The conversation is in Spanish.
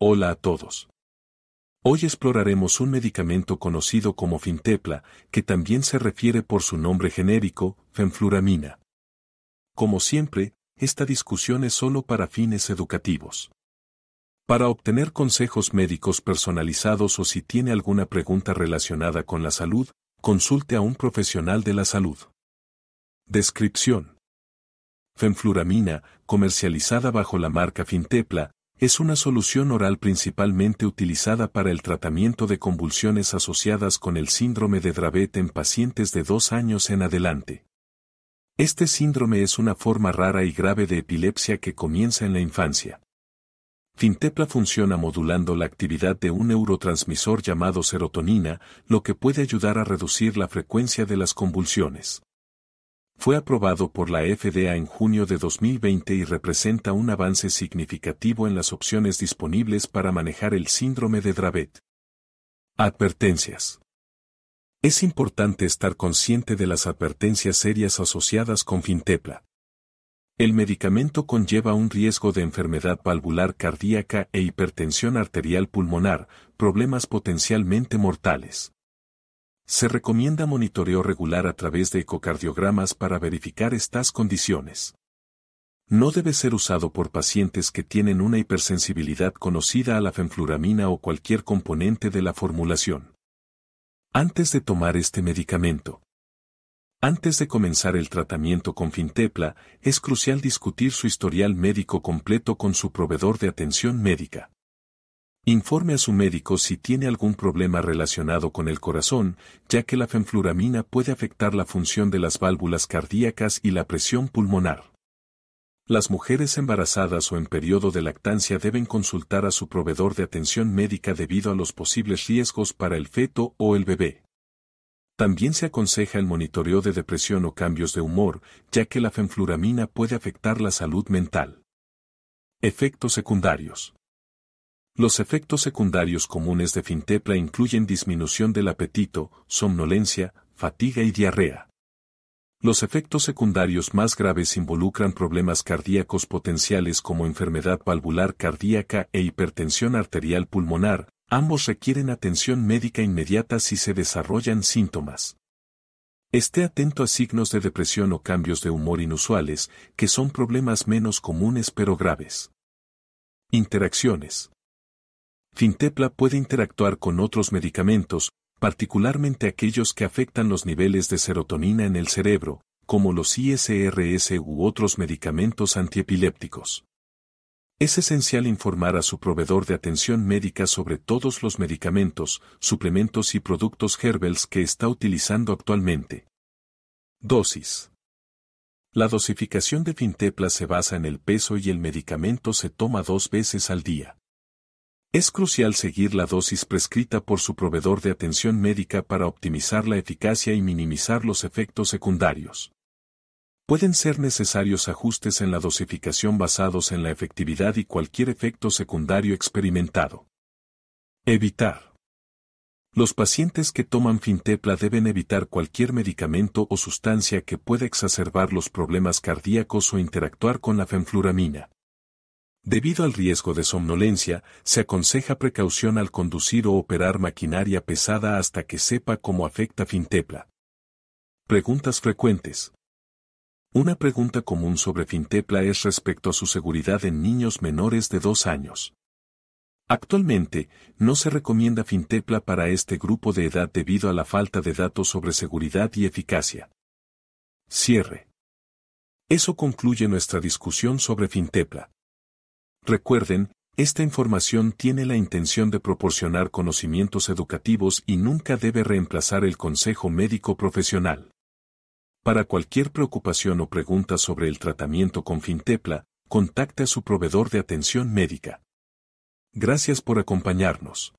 Hola a todos. Hoy exploraremos un medicamento conocido como fintepla, que también se refiere por su nombre genérico, fenfluramina. Como siempre, esta discusión es solo para fines educativos. Para obtener consejos médicos personalizados o si tiene alguna pregunta relacionada con la salud, consulte a un profesional de la salud. Descripción. Fenfluramina, comercializada bajo la marca Fintepla, es una solución oral principalmente utilizada para el tratamiento de convulsiones asociadas con el síndrome de Dravet en pacientes de dos años en adelante. Este síndrome es una forma rara y grave de epilepsia que comienza en la infancia. Fintepla funciona modulando la actividad de un neurotransmisor llamado serotonina, lo que puede ayudar a reducir la frecuencia de las convulsiones fue aprobado por la FDA en junio de 2020 y representa un avance significativo en las opciones disponibles para manejar el síndrome de Dravet. Advertencias. Es importante estar consciente de las advertencias serias asociadas con Fintepla. El medicamento conlleva un riesgo de enfermedad valvular cardíaca e hipertensión arterial pulmonar, problemas potencialmente mortales. Se recomienda monitoreo regular a través de ecocardiogramas para verificar estas condiciones. No debe ser usado por pacientes que tienen una hipersensibilidad conocida a la fenfluramina o cualquier componente de la formulación. Antes de tomar este medicamento, antes de comenzar el tratamiento con Fintepla, es crucial discutir su historial médico completo con su proveedor de atención médica. Informe a su médico si tiene algún problema relacionado con el corazón, ya que la fenfluramina puede afectar la función de las válvulas cardíacas y la presión pulmonar. Las mujeres embarazadas o en periodo de lactancia deben consultar a su proveedor de atención médica debido a los posibles riesgos para el feto o el bebé. También se aconseja el monitoreo de depresión o cambios de humor, ya que la fenfluramina puede afectar la salud mental. Efectos secundarios. Los efectos secundarios comunes de fintepla incluyen disminución del apetito, somnolencia, fatiga y diarrea. Los efectos secundarios más graves involucran problemas cardíacos potenciales como enfermedad valvular cardíaca e hipertensión arterial pulmonar, ambos requieren atención médica inmediata si se desarrollan síntomas. Esté atento a signos de depresión o cambios de humor inusuales, que son problemas menos comunes pero graves. Interacciones. Fintepla puede interactuar con otros medicamentos, particularmente aquellos que afectan los niveles de serotonina en el cerebro, como los ISRS u otros medicamentos antiepilépticos. Es esencial informar a su proveedor de atención médica sobre todos los medicamentos, suplementos y productos Herbels que está utilizando actualmente. Dosis. La dosificación de Fintepla se basa en el peso y el medicamento se toma dos veces al día. Es crucial seguir la dosis prescrita por su proveedor de atención médica para optimizar la eficacia y minimizar los efectos secundarios. Pueden ser necesarios ajustes en la dosificación basados en la efectividad y cualquier efecto secundario experimentado. Evitar. Los pacientes que toman fintepla deben evitar cualquier medicamento o sustancia que pueda exacerbar los problemas cardíacos o interactuar con la fenfluramina. Debido al riesgo de somnolencia, se aconseja precaución al conducir o operar maquinaria pesada hasta que sepa cómo afecta Fintepla. Preguntas frecuentes. Una pregunta común sobre Fintepla es respecto a su seguridad en niños menores de 2 años. Actualmente, no se recomienda Fintepla para este grupo de edad debido a la falta de datos sobre seguridad y eficacia. Cierre. Eso concluye nuestra discusión sobre Fintepla. Recuerden, esta información tiene la intención de proporcionar conocimientos educativos y nunca debe reemplazar el consejo médico profesional. Para cualquier preocupación o pregunta sobre el tratamiento con Fintepla, contacte a su proveedor de atención médica. Gracias por acompañarnos.